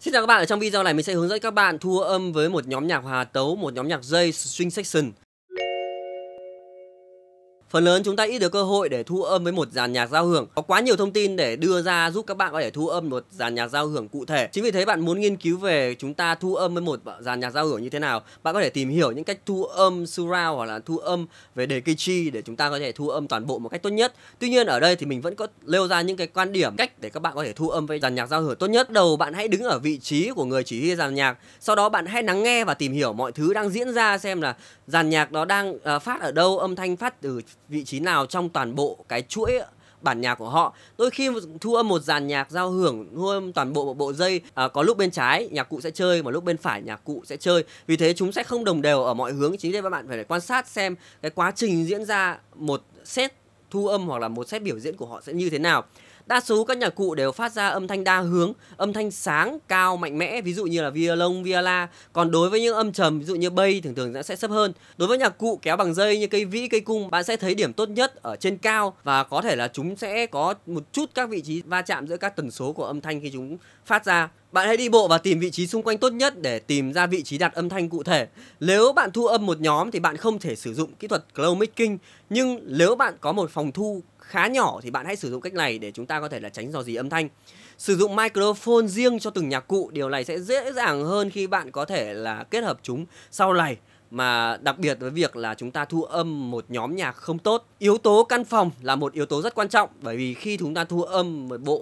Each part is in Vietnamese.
Xin chào các bạn, ở trong video này mình sẽ hướng dẫn các bạn thu âm với một nhóm nhạc hòa tấu, một nhóm nhạc dây string section. Phần lớn chúng ta ít được cơ hội để thu âm với một dàn nhạc giao hưởng. Có quá nhiều thông tin để đưa ra giúp các bạn có thể thu âm một dàn nhạc giao hưởng cụ thể. Chính vì thế bạn muốn nghiên cứu về chúng ta thu âm với một dàn nhạc giao hưởng như thế nào, bạn có thể tìm hiểu những cách thu âm surround hoặc là thu âm về đề chi để chúng ta có thể thu âm toàn bộ một cách tốt nhất. Tuy nhiên ở đây thì mình vẫn có nêu ra những cái quan điểm cách để các bạn có thể thu âm với dàn nhạc giao hưởng tốt nhất. Đầu bạn hãy đứng ở vị trí của người chỉ huy dàn nhạc, sau đó bạn hãy lắng nghe và tìm hiểu mọi thứ đang diễn ra xem là dàn nhạc đó đang ờ, phát ở đâu, âm thanh phát từ vị trí nào trong toàn bộ cái chuỗi bản nhạc của họ đôi khi thu âm một dàn nhạc giao hưởng thu âm toàn bộ một bộ dây à, có lúc bên trái nhạc cụ sẽ chơi mà lúc bên phải nhạc cụ sẽ chơi vì thế chúng sẽ không đồng đều ở mọi hướng chính vì các bạn phải quan sát xem cái quá trình diễn ra một set thu âm hoặc là một set biểu diễn của họ sẽ như thế nào Đa số các nhạc cụ đều phát ra âm thanh đa hướng, âm thanh sáng, cao, mạnh mẽ, ví dụ như là violon, viola. Còn đối với những âm trầm, ví dụ như bay thường thường sẽ thấp hơn. Đối với nhạc cụ kéo bằng dây như cây vĩ, cây cung, bạn sẽ thấy điểm tốt nhất ở trên cao và có thể là chúng sẽ có một chút các vị trí va chạm giữa các tần số của âm thanh khi chúng phát ra bạn hãy đi bộ và tìm vị trí xung quanh tốt nhất để tìm ra vị trí đặt âm thanh cụ thể. Nếu bạn thu âm một nhóm thì bạn không thể sử dụng kỹ thuật Cloud Making, nhưng nếu bạn có một phòng thu khá nhỏ thì bạn hãy sử dụng cách này để chúng ta có thể là tránh dò dỉ âm thanh. Sử dụng microphone riêng cho từng nhạc cụ, điều này sẽ dễ dàng hơn khi bạn có thể là kết hợp chúng sau này mà đặc biệt với việc là chúng ta thu âm một nhóm nhạc không tốt yếu tố căn phòng là một yếu tố rất quan trọng bởi vì khi chúng ta thu âm một bộ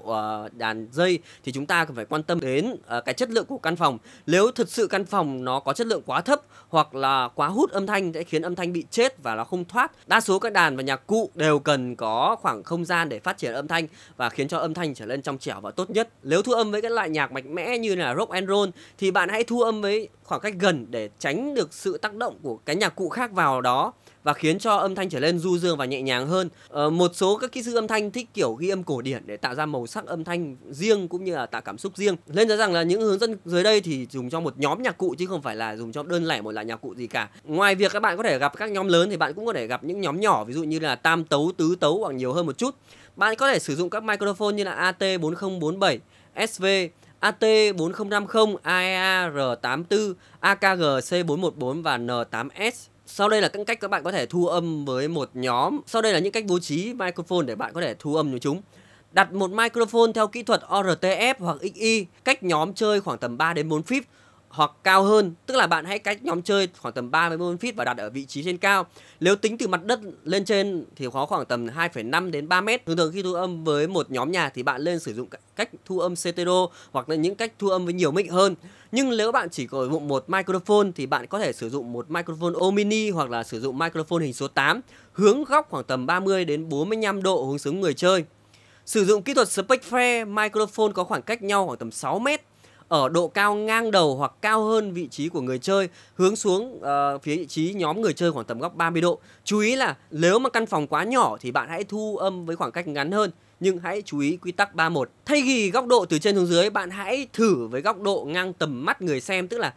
uh, đàn dây thì chúng ta cần phải quan tâm đến uh, cái chất lượng của căn phòng nếu thực sự căn phòng nó có chất lượng quá thấp hoặc là quá hút âm thanh sẽ khiến âm thanh bị chết và nó không thoát đa số các đàn và nhạc cụ đều cần có khoảng không gian để phát triển âm thanh và khiến cho âm thanh trở lên trong trẻo và tốt nhất nếu thu âm với các loại nhạc mạnh mẽ như là rock and roll thì bạn hãy thu âm với khoảng cách gần để tránh được sự tác động của cái nhạc cụ khác vào đó và khiến cho âm thanh trở lên du dương và nhẹ nhàng hơn. Ờ, một số các kỹ sư âm thanh thích kiểu ghi âm cổ điển để tạo ra màu sắc âm thanh riêng cũng như là tạo cảm xúc riêng. Lên nói rằng là những hướng dẫn dưới đây thì dùng cho một nhóm nhạc cụ chứ không phải là dùng cho đơn lẻ một loại nhạc cụ gì cả. Ngoài việc các bạn có thể gặp các nhóm lớn thì bạn cũng có thể gặp những nhóm nhỏ ví dụ như là tam tấu, tứ tấu hoặc nhiều hơn một chút. Bạn có thể sử dụng các microphone như là AT4047, SV AT4050, AER84, AKGC414 và N8S. Sau đây là các cách các bạn có thể thu âm với một nhóm. Sau đây là những cách bố trí microphone để bạn có thể thu âm với chúng. Đặt một microphone theo kỹ thuật ORTF hoặc XY cách nhóm chơi khoảng tầm 3 đến 4 feet hoặc cao hơn tức là bạn hãy cách nhóm chơi khoảng tầm 30 mm feet và đặt ở vị trí trên cao nếu tính từ mặt đất lên trên thì khó khoảng tầm 2,5 đến 3 mét thường thường khi thu âm với một nhóm nhà thì bạn nên sử dụng cách thu âm stereo hoặc là những cách thu âm với nhiều mic hơn nhưng nếu bạn chỉ có dụng một microphone thì bạn có thể sử dụng một microphone omini hoặc là sử dụng microphone hình số 8 hướng góc khoảng tầm 30 đến 45 độ hướng xuống người chơi Sử dụng kỹ thuật Spectre, microphone có khoảng cách nhau khoảng tầm 6 mét ở độ cao ngang đầu hoặc cao hơn vị trí của người chơi hướng xuống uh, phía vị trí nhóm người chơi khoảng tầm góc 30 độ. Chú ý là nếu mà căn phòng quá nhỏ thì bạn hãy thu âm với khoảng cách ngắn hơn nhưng hãy chú ý quy tắc 31. Thay vì góc độ từ trên xuống dưới, bạn hãy thử với góc độ ngang tầm mắt người xem tức là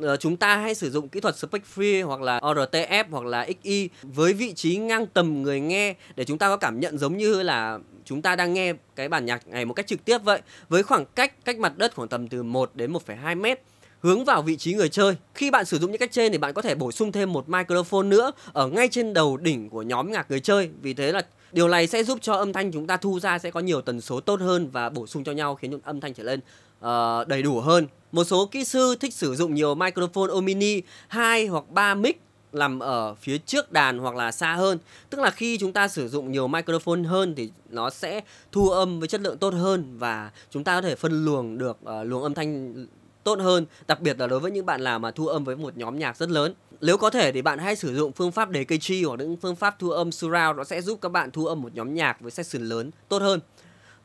ờ, chúng ta hay sử dụng kỹ thuật Spec Free hoặc là RTF hoặc là XI với vị trí ngang tầm người nghe để chúng ta có cảm nhận giống như là chúng ta đang nghe cái bản nhạc này một cách trực tiếp vậy với khoảng cách cách mặt đất khoảng tầm từ 1 đến 1,2 mét hướng vào vị trí người chơi. Khi bạn sử dụng những cách trên thì bạn có thể bổ sung thêm một microphone nữa ở ngay trên đầu đỉnh của nhóm nhạc người chơi. Vì thế là điều này sẽ giúp cho âm thanh chúng ta thu ra sẽ có nhiều tần số tốt hơn và bổ sung cho nhau khiến cho âm thanh trở lên uh, đầy đủ hơn. Một số kỹ sư thích sử dụng nhiều microphone omni 2 hoặc 3 mic nằm ở phía trước đàn hoặc là xa hơn tức là khi chúng ta sử dụng nhiều microphone hơn thì nó sẽ thu âm với chất lượng tốt hơn và chúng ta có thể phân luồng được uh, luồng âm thanh tốt hơn đặc biệt là đối với những bạn nào mà thu âm với một nhóm nhạc rất lớn nếu có thể thì bạn hãy sử dụng phương pháp đề cây chi hoặc những phương pháp thu âm surround nó sẽ giúp các bạn thu âm một nhóm nhạc với session lớn tốt hơn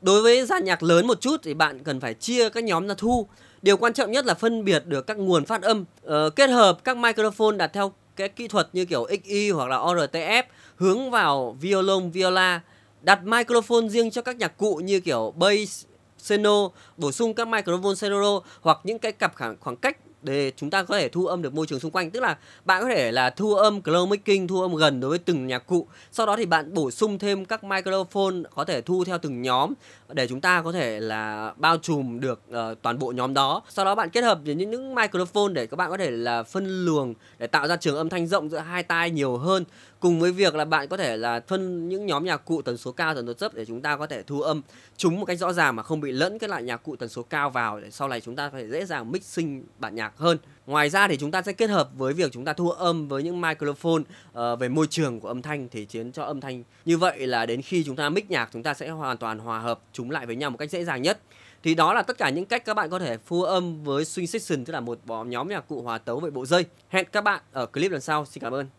đối với dàn nhạc lớn một chút thì bạn cần phải chia các nhóm ra thu điều quan trọng nhất là phân biệt được các nguồn phát âm ờ, kết hợp các microphone đặt theo cái kỹ thuật như kiểu XY hoặc là ORTF hướng vào violon, viola, đặt microphone riêng cho các nhạc cụ như kiểu bass, seno, bổ sung các microphone sonoro hoặc những cái cặp khoảng cách để chúng ta có thể thu âm được môi trường xung quanh tức là bạn có thể là thu âm cloud making thu âm gần đối với từng nhạc cụ sau đó thì bạn bổ sung thêm các microphone có thể thu theo từng nhóm để chúng ta có thể là bao trùm được uh, toàn bộ nhóm đó sau đó bạn kết hợp với những, những microphone để các bạn có thể là phân luồng để tạo ra trường âm thanh rộng giữa hai tai nhiều hơn cùng với việc là bạn có thể là phân những nhóm nhạc cụ tần số cao tần số thấp để chúng ta có thể thu âm chúng một cách rõ ràng mà không bị lẫn cái loại nhạc cụ tần số cao vào để sau này chúng ta có thể dễ dàng mixing bản nhạc nhạc hơn ngoài ra thì chúng ta sẽ kết hợp với việc chúng ta thu âm với những microphone uh, về môi trường của âm thanh thì khiến cho âm thanh như vậy là đến khi chúng ta mix nhạc chúng ta sẽ hoàn toàn hòa hợp chúng lại với nhau một cách dễ dàng nhất thì đó là tất cả những cách các bạn có thể phù âm với swing section tức là một nhóm nhạc cụ hòa tấu với bộ dây hẹn các bạn ở clip lần sau xin cảm ơn